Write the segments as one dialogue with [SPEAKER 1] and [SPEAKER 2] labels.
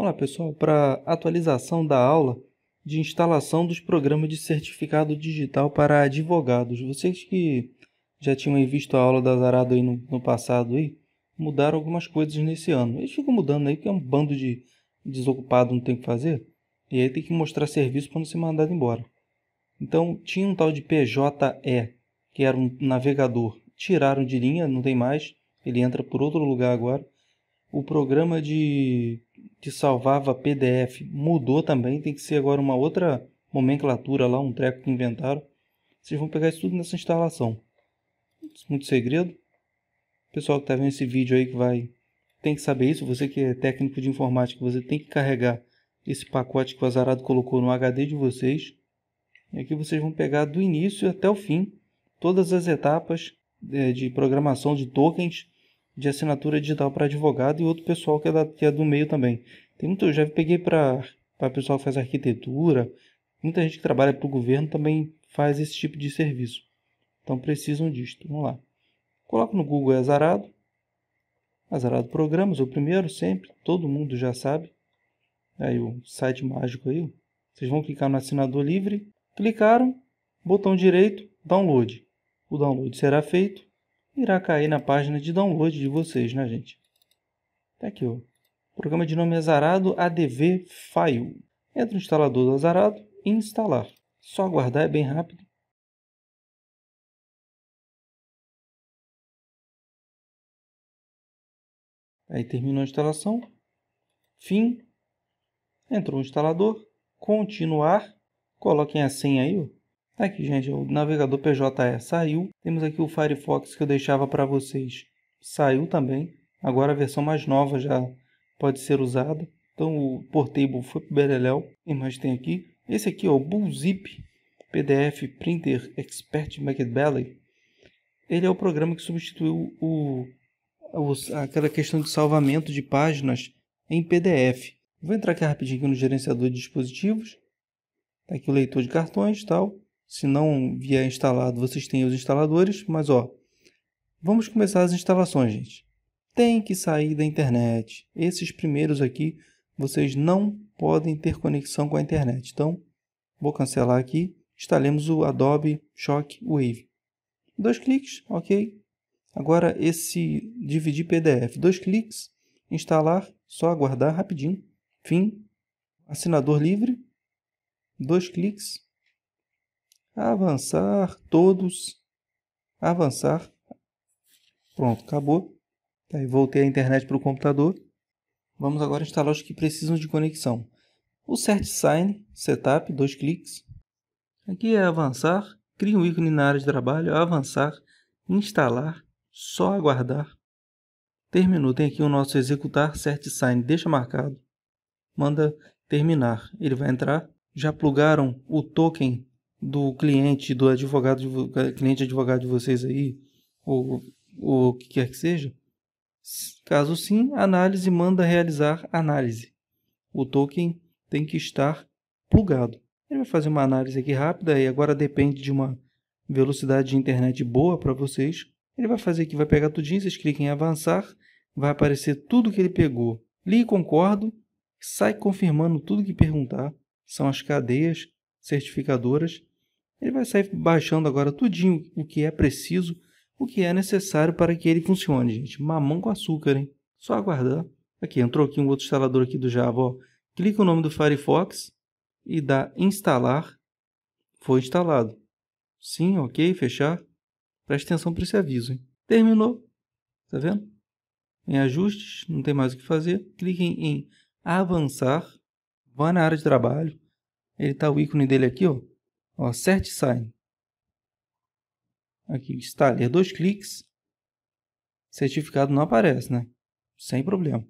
[SPEAKER 1] Olá pessoal, para atualização da aula de instalação dos programas de certificado digital para advogados. Vocês que já tinham visto a aula da Zarado aí no, no, passado aí, mudaram algumas coisas nesse ano. Eles ficam mudando aí porque é um bando de desocupado, não tem o que fazer. E aí tem que mostrar serviço quando ser mandado embora. Então tinha um tal de PJE, que era um navegador. Tiraram de linha, não tem mais. Ele entra por outro lugar agora o programa de que salvava PDF mudou também, tem que ser agora uma outra nomenclatura lá, um treco que inventaram. Vocês vão pegar isso tudo nessa instalação. Muito segredo. O pessoal que está vendo esse vídeo aí que vai tem que saber isso. Você que é técnico de informática, você tem que carregar esse pacote que o Azarado colocou no HD de vocês. E aqui vocês vão pegar do início até o fim todas as etapas é, de programação de tokens de assinatura digital para advogado e outro pessoal que é, da, que é do meio também. Tem muito, eu já peguei para pessoal que faz arquitetura, muita gente que trabalha para o governo também faz esse tipo de serviço. Então precisam disso. Vamos lá. Coloco no Google é Azarado. Azarado Programas, o primeiro sempre, todo mundo já sabe. Aí o site mágico aí. Vocês vão clicar no assinador livre, clicaram, botão direito, download. O download será feito irá cair na página de download de vocês, né, gente? Tá aqui, ó. Programa de nome Azarado ADV File. Entra no instalador do Azarado e instalar. Só aguardar, é bem rápido. Aí terminou a instalação. Fim. Entrou o instalador. Continuar. Coloquem a senha aí, ó. Tá aqui, gente, o navegador PJE saiu. Temos aqui o Firefox que eu deixava para vocês. Saiu também. Agora a versão mais nova já pode ser usada. Então o Portable foi pro Beleléu. E mais tem aqui? Esse aqui, ó, o Bullzip PDF Printer Expert Machiavelli. Ele é o programa que substituiu o, o, aquela questão de salvamento de páginas em PDF. Vou entrar aqui rapidinho no gerenciador de dispositivos. Tá aqui o leitor de cartões e tal. Se não vier instalado, vocês têm os instaladores, mas ó, vamos começar as instalações, gente. Tem que sair da internet. Esses primeiros aqui, vocês não podem ter conexão com a internet. Então, vou cancelar aqui. Instalemos o Adobe Shockwave. Dois cliques, ok. Agora, esse dividir PDF. Dois cliques, instalar, só aguardar rapidinho. Fim. Assinador livre. Dois cliques, avançar todos, avançar. Pronto, acabou. Tá aí voltei a internet para o computador. Vamos agora instalar os que precisam de conexão. O CertSign Setup, dois cliques. Aqui é avançar, cria um ícone na área de trabalho, avançar, instalar, só aguardar. Terminou, tem aqui o nosso executar CertSign, deixa marcado. Manda terminar, ele vai entrar. Já plugaram o token do cliente, do advogado, eh, cliente advogado de vocês aí, ou, ou o que quer que seja? Caso sim, análise manda realizar análise. O token tem que estar plugado. Ele vai fazer uma análise aqui rápida e agora depende de uma velocidade de internet boa para vocês. Ele vai fazer aqui, vai pegar tudinho, vocês cliquem em avançar, vai aparecer tudo que ele pegou. Li e concordo, sai confirmando tudo que perguntar. São as cadeias certificadoras ele vai sair baixando agora tudinho o que é preciso, o que é necessário para que ele funcione, gente. Mamão com açúcar, hein? Só aguardar. Aqui, entrou aqui um outro instalador aqui do Java, ó. Clica o nome do Firefox e dá instalar. Foi instalado. Sim, ok, fechar. Preste atenção para esse aviso, hein? Terminou. Tá vendo? Em ajustes, não tem mais o que fazer. Clique em avançar. Vá na área de trabalho. Ele tá o ícone dele aqui, ó Ó, sign Aqui, instale dois cliques. Certificado não aparece, né? Sem problema.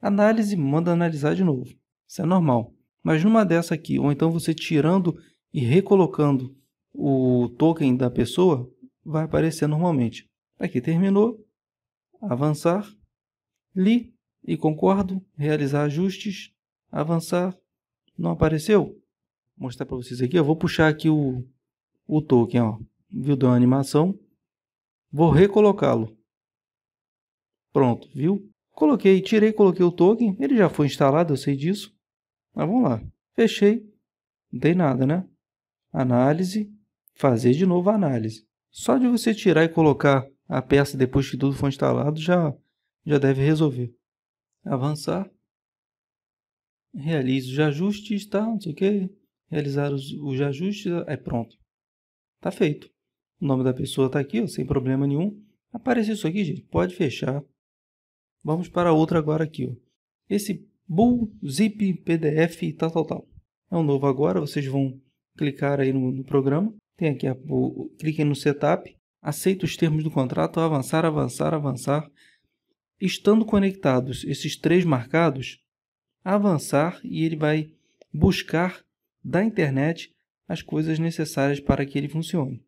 [SPEAKER 1] Análise manda analisar de novo. Isso é normal. Mas numa dessa aqui, ou então você tirando e recolocando o token da pessoa, vai aparecer normalmente. Aqui terminou. Avançar. Li e concordo. Realizar ajustes. Avançar. Não apareceu? mostrar para vocês aqui. Eu vou puxar aqui o, o token, ó. Viu? Deu uma animação. Vou recolocá-lo. Pronto, viu? Coloquei, tirei, coloquei o token. Ele já foi instalado, eu sei disso. Mas vamos lá. Fechei. Não tem nada, né? Análise. Fazer de novo a análise. Só de você tirar e colocar a peça depois que tudo for instalado, já, já deve resolver. Avançar. Realize os ajustes, tá? Não sei o que realizar os, os ajustes, ah, é pronto. Tá feito. O nome da pessoa está aqui, ó, sem problema nenhum. Apareceu isso aqui, gente, pode fechar. Vamos para outra agora aqui. Ó. Esse bull zip PDF tal, tal, tal. É um novo agora, vocês vão clicar aí no, no programa. Tem aqui, a, o, cliquem no setup. Aceita os termos do contrato, avançar, avançar, avançar. Estando conectados esses três marcados, avançar e ele vai buscar da internet as coisas necessárias para que ele funcione.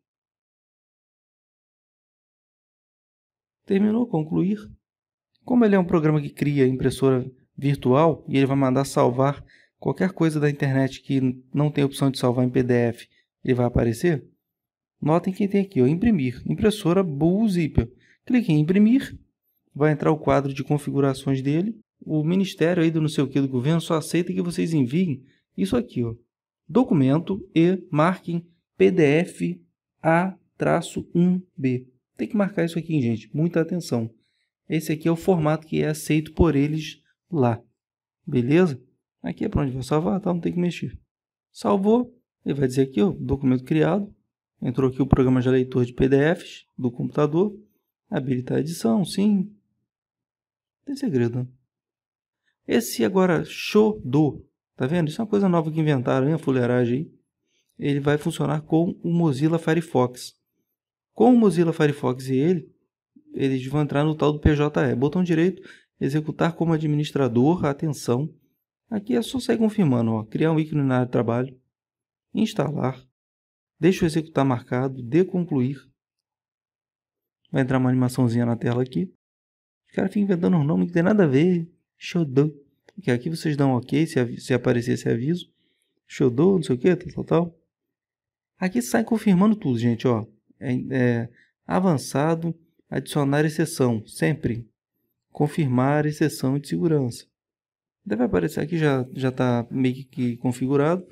[SPEAKER 1] Terminou concluir? Como ele é um programa que cria impressora virtual e ele vai mandar salvar qualquer coisa da internet que não tem opção de salvar em PDF, ele vai aparecer? Notem que tem aqui, ó, imprimir, impressora Bull Zipper. Clique em imprimir, vai entrar o quadro de configurações dele. O ministério aí do não sei o que do governo só aceita que vocês enviem isso aqui, ó documento e marquem PDF A-1B. Tem que marcar isso aqui, gente. Muita atenção. Esse aqui é o formato que é aceito por eles lá. Beleza? Aqui é para onde vai salvar, tá? não tem que mexer. Salvou, ele vai dizer aqui, ó, documento criado. Entrou aqui o programa de leitor de PDFs do computador. Habilitar a edição, sim. Não tem segredo, né? Esse agora, show do Tá vendo? Isso é uma coisa nova que inventaram, hein? A fuleiragem aí. Ele vai funcionar com o Mozilla Firefox. Com o Mozilla Firefox e ele, eles vão entrar no tal do PJE. Botão direito, executar como administrador, atenção. Aqui é só sair confirmando, ó. criar um ícone na área de trabalho, instalar, deixa o executar marcado, de concluir. Vai entrar uma animaçãozinha na tela aqui. Os caras ficam inventando um nome que tem nada a ver. Show que aqui vocês dão ok se, se aparecer esse aviso. do não sei o que, tal, tal, tal. Aqui sai confirmando tudo, gente, ó. É, é, avançado, adicionar exceção, sempre. Confirmar exceção de segurança. Deve aparecer aqui, já está meio que configurado.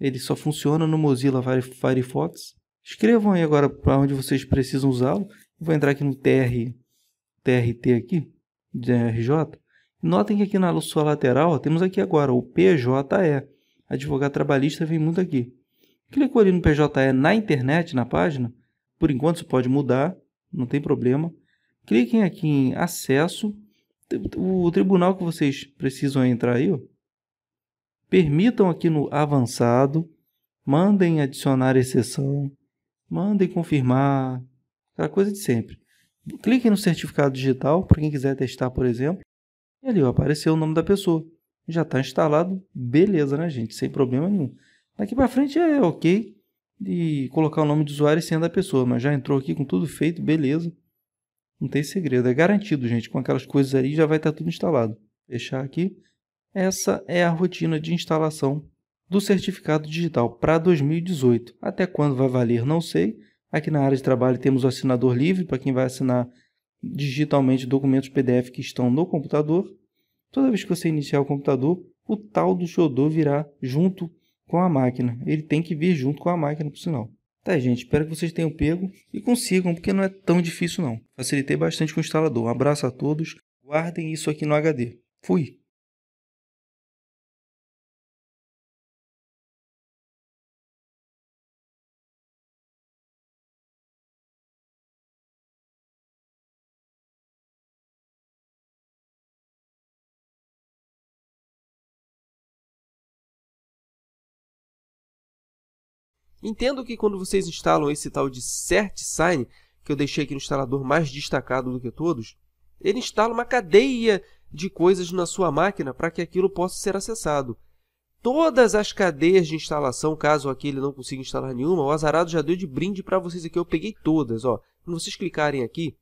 [SPEAKER 1] Ele só funciona no Mozilla Firefox. Escrevam aí agora para onde vocês precisam usá-lo. Vou entrar aqui no TR, TRT aqui, de RJ. Notem que aqui na sua lateral, ó, temos aqui agora o PJE. Advogado trabalhista vem muito aqui. Clicou ali no PJE na internet, na página. Por enquanto, você pode mudar, não tem problema. Cliquem aqui em acesso. O tribunal que vocês precisam entrar aí, ó, permitam aqui no avançado, mandem adicionar exceção, mandem confirmar, aquela coisa de sempre. Cliquem no certificado digital para quem quiser testar, por exemplo. E ali ó, apareceu o nome da pessoa. Já está instalado, beleza, né, gente? Sem problema nenhum. Daqui para frente é ok de colocar o nome de usuário e senha da pessoa, mas já entrou aqui com tudo feito, beleza. Não tem segredo, é garantido, gente. Com aquelas coisas ali já vai estar tá tudo instalado. Fechar aqui. Essa é a rotina de instalação do certificado digital para 2018. Até quando vai valer, não sei. Aqui na área de trabalho temos o assinador livre para quem vai assinar digitalmente documentos PDF que estão no computador. Toda vez que você iniciar o computador, o tal do Xodô virá junto com a máquina. Ele tem que vir junto com a máquina, por sinal. Tá, gente, espero que vocês tenham pego e consigam, porque não é tão difícil não. Facilitei bastante com o instalador. Um abraço a todos, guardem isso aqui no HD. Fui! Entendo que quando vocês instalam esse tal de CertSign, que eu deixei aqui no instalador mais destacado do que todos, ele instala uma cadeia de coisas na sua máquina para que aquilo possa ser acessado. Todas as cadeias de instalação, caso aqui ele não consiga instalar nenhuma, o Azarado já deu de brinde para vocês aqui, eu peguei todas. Ó. Quando vocês clicarem aqui,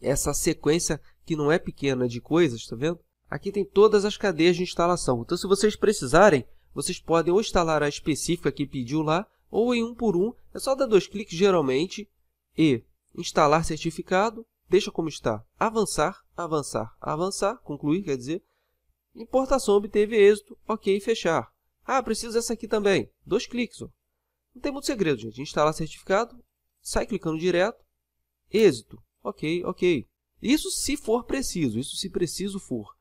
[SPEAKER 1] essa sequência que não é pequena de coisas, está vendo? Aqui tem todas as cadeias de instalação. Então, se vocês precisarem, vocês podem ou instalar a específica que pediu lá, ou em um por um, é só dar dois cliques geralmente e instalar certificado, deixa como está, avançar, avançar, avançar, concluir, quer dizer, importação obteve êxito, ok, fechar. Ah, preciso dessa aqui também, dois cliques. Ó. Não tem muito segredo, gente, instalar certificado, sai clicando direto, êxito, ok, ok. Isso se for preciso, isso se preciso for.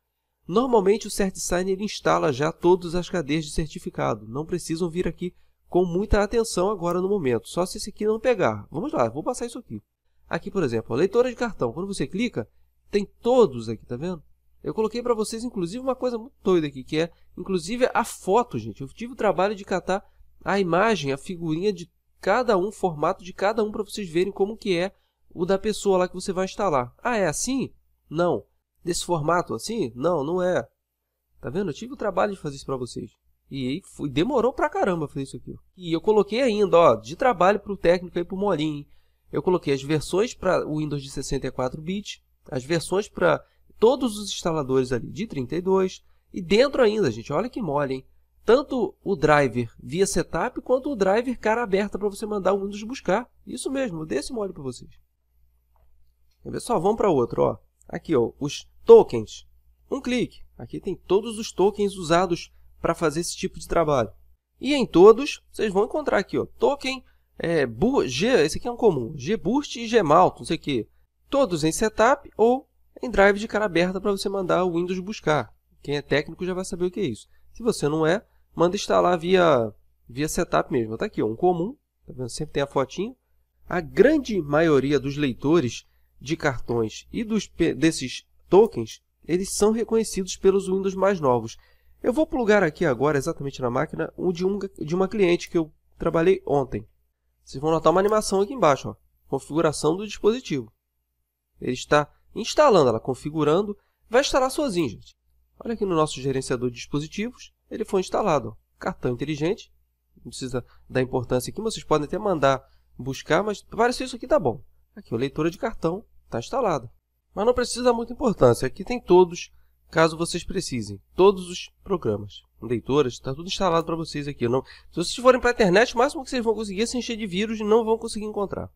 [SPEAKER 1] Normalmente o CertSign ele instala já todas as cadeias de certificado, não precisam vir aqui com muita atenção agora no momento, só se esse aqui não pegar. Vamos lá, vou passar isso aqui. Aqui, por exemplo, leitora de cartão. Quando você clica, tem todos aqui, tá vendo? Eu coloquei para vocês, inclusive, uma coisa muito doida aqui, que é, inclusive, a foto, gente. Eu tive o trabalho de catar a imagem, a figurinha de cada um, formato de cada um, para vocês verem como que é o da pessoa lá que você vai instalar. Ah, é assim? Não. Desse formato assim? Não, não é. Tá vendo? Eu tive o trabalho de fazer isso para vocês. E foi, demorou pra caramba fazer isso aqui. E eu coloquei ainda, ó, de trabalho pro técnico aí pro Molin. Eu coloquei as versões para o Windows de 64 bits, as versões para todos os instaladores ali de 32 e dentro ainda, gente, olha que mole, hein? Tanto o driver via setup quanto o driver cara aberta para você mandar o Windows buscar. Isso mesmo, desse mole para vocês. Quer ver só? Vamos para outro, ó. Aqui, ó, os tokens. Um clique. Aqui tem todos os tokens usados para fazer esse tipo de trabalho. E em todos, vocês vão encontrar aqui, ó, token, é, bu, G, esse aqui é um comum, GBoost e Gmalt, não sei o que. Todos em setup ou em drive de cara aberta para você mandar o Windows buscar. Quem é técnico já vai saber o que é isso. Se você não é, manda instalar via, via setup mesmo. Está aqui, ó, um comum, tá vendo? sempre tem a fotinho. A grande maioria dos leitores de cartões e dos, desses tokens, eles são reconhecidos pelos Windows mais novos. Eu vou plugar aqui agora, exatamente na máquina, um de, um de uma cliente que eu trabalhei ontem. Vocês vão notar uma animação aqui embaixo, ó, configuração do dispositivo. Ele está instalando, ela configurando, vai instalar sozinho, gente. Olha aqui no nosso gerenciador de dispositivos, ele foi instalado. Ó, cartão inteligente, não precisa dar importância aqui, mas vocês podem até mandar buscar, mas parece isso aqui tá bom. Aqui, o leitora de cartão está instalado. Mas não precisa dar muita importância, aqui tem todos caso vocês precisem. Todos os programas, leitoras, está tudo instalado para vocês aqui. Não... Se vocês forem para a internet, o máximo que vocês vão conseguir é se encher de vírus e não vão conseguir encontrar.